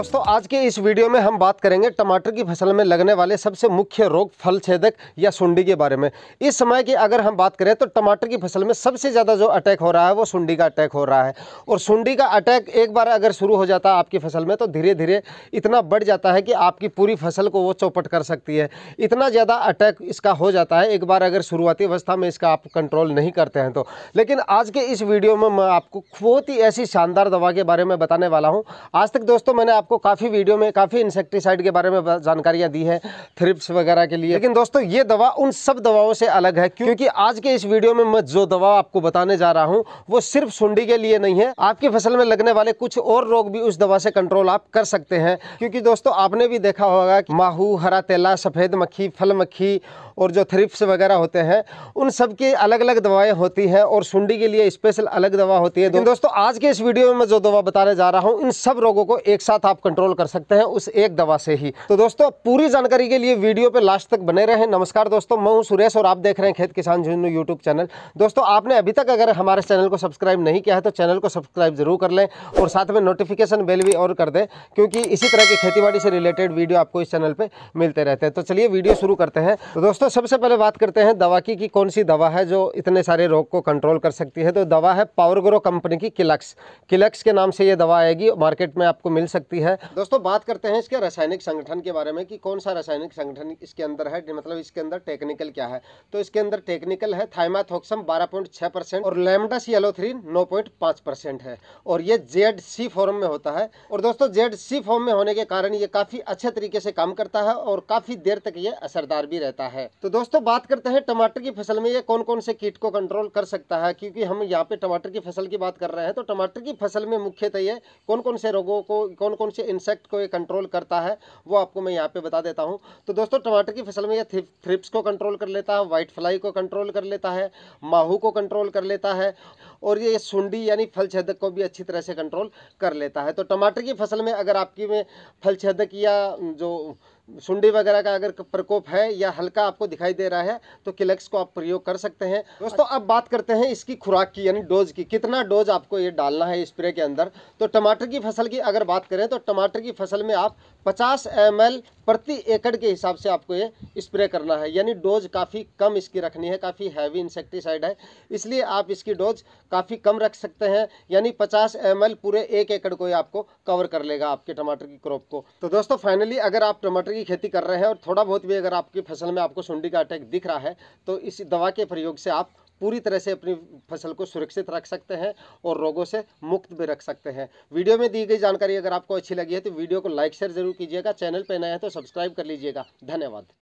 दोस्तों आज के इस वीडियो में हम बात करेंगे टमाटर की फसल में लगने वाले सबसे मुख्य रोग फल छेदक या सुंडी के बारे में इस समय की अगर हम बात करें तो टमाटर की फसल में सबसे ज़्यादा जो अटैक हो रहा है वो सुंडी का अटैक हो रहा है और सुंडी का अटैक एक बार अगर शुरू हो जाता है आपकी फसल में तो धीरे धीरे इतना बढ़ जाता है कि आपकी पूरी फसल को वो चौपट कर सकती है इतना ज़्यादा अटैक इसका हो जाता है एक बार अगर शुरुआती अवस्था में इसका आप कंट्रोल नहीं करते हैं तो लेकिन आज के इस वीडियो में मैं आपको बहुत ही ऐसी शानदार दवा के बारे में बताने वाला हूँ आज तक दोस्तों मैंने आप आपको काफ़ी वीडियो में काफ़ी इंसेक्टिसाइड के बारे में जानकारियाँ दी है थ्रिप्स वगैरह के लिए लेकिन दोस्तों ये दवा उन सब दवाओं से अलग है क्योंकि आज के इस वीडियो में मैं जो दवा आपको बताने जा रहा हूँ वो सिर्फ सुंडी के लिए नहीं है आपकी फसल में लगने वाले कुछ और रोग भी उस दवा से कंट्रोल आप कर सकते हैं क्योंकि दोस्तों आपने भी देखा होगा माहू हरा तेला सफ़ेद मक्खी फल मक्खी और जो थ्रिप्स वगैरह होते हैं उन सब की अलग अलग दवाएं होती हैं और सुंडी के लिए स्पेशल अलग दवा होती है दोस्तों आज के इस वीडियो में मैं जो दवा बताने जा रहा हूँ इन सब रोगों को एक साथ आप कंट्रोल कर सकते हैं उस एक दवा से ही तो दोस्तों पूरी जानकारी के लिए वीडियो पे लास्ट तक बने रहें नमस्कार दोस्तों मैं हूं सुरेश और आप देख रहे हैं खेत किसान झुंझुनू यूट्यूब चैनल दोस्तों आपने अभी तक अगर हमारे चैनल को सब्सक्राइब नहीं किया है तो चैनल को सब्सक्राइब जरूर कर लें और साथ में नोटिफिकेशन बेल भी और कर दें क्योंकि इसी तरह की खेती से रिलेटेड वीडियो आपको इस चैनल पर मिलते रहते हैं तो चलिए वीडियो शुरू करते हैं तो दोस्तों सबसे पहले बात करते हैं दवा की कौन सी दवा है जो इतने सारे रोग को कंट्रोल कर सकती है तो दवा है पावरग्रो कंपनी की किलक्स किलक्स के नाम से ये दवा आएगी मार्केट में आपको मिल सकती है है दोस्तों बात करते हैं इसके रासायनिक संगठन के बारे में कि कौन सा रासायनिक संगठन इसके अंदर है मतलब इसके अंदर टेक्निकल क्या है तो इसके अंदर टेक्निकल है थाइमाथोक्सम 12.6 परसेंट और लेमडा सी एलो थ्री नौ परसेंट है और ये जेड सी फॉर्म में होता है और दोस्तों जेड सी फॉर्म में होने के कारण ये काफ़ी अच्छे तरीके से काम करता है और काफ़ी देर तक ये असरदार भी रहता है तो दोस्तों बात करते हैं टमाटर की फसल में ये कौन कौन से कीट को कंट्रोल कर सकता है क्योंकि हम यहाँ पे टमाटर की फसल की बात कर रहे हैं तो टमाटर की फसल में मुख्यतः ये कौन कौन से रोगों को कौन कौन कौन से इंसेक्ट को ये कंट्रोल करता है वो आपको मैं यहाँ पे बता देता हूँ तो दोस्तों टमाटर की फसल में ये थ्रिप्स को कंट्रोल कर लेता है वाइट फ्लाई को कंट्रोल कर लेता है माहू को कंट्रोल कर लेता है और ये सुंडी यानी फल छेदक को भी अच्छी तरह से कंट्रोल कर लेता है तो टमाटर की फसल में अगर आपकी में फल छेदक या जो सुंडी वगैरह का अगर प्रकोप है या हल्का आपको दिखाई दे रहा है तो किलक्स को आप प्रयोग कर सकते हैं दोस्तों अब बात करते हैं इसकी खुराक की यानी डोज की कितना डोज आपको ये डालना है स्प्रे के अंदर तो टमाटर की फसल की अगर बात करें तो टमाटर की फसल में आप 50 एम प्रति एकड़ के हिसाब से आपको ये स्प्रे करना है यानी डोज काफ़ी कम इसकी रखनी है काफ़ी हैवी इंसेक्टिसाइड है इसलिए आप इसकी डोज काफ़ी कम रख सकते हैं यानी 50 एम पूरे एक एकड़ को ही आपको कवर कर लेगा आपके टमाटर की क्रॉप को तो दोस्तों फाइनली अगर आप टमाटर की खेती कर रहे हैं और थोड़ा बहुत भी अगर आपकी फसल में आपको सुंडी का अटैक दिख रहा है तो इस दवा के प्रयोग से आप पूरी तरह से अपनी फसल को सुरक्षित रख सकते हैं और रोगों से मुक्त भी रख सकते हैं वीडियो में दी गई जानकारी अगर आपको अच्छी लगी है तो वीडियो को लाइक शेयर जरूर कीजिएगा चैनल पर नया है तो सब्सक्राइब कर लीजिएगा धन्यवाद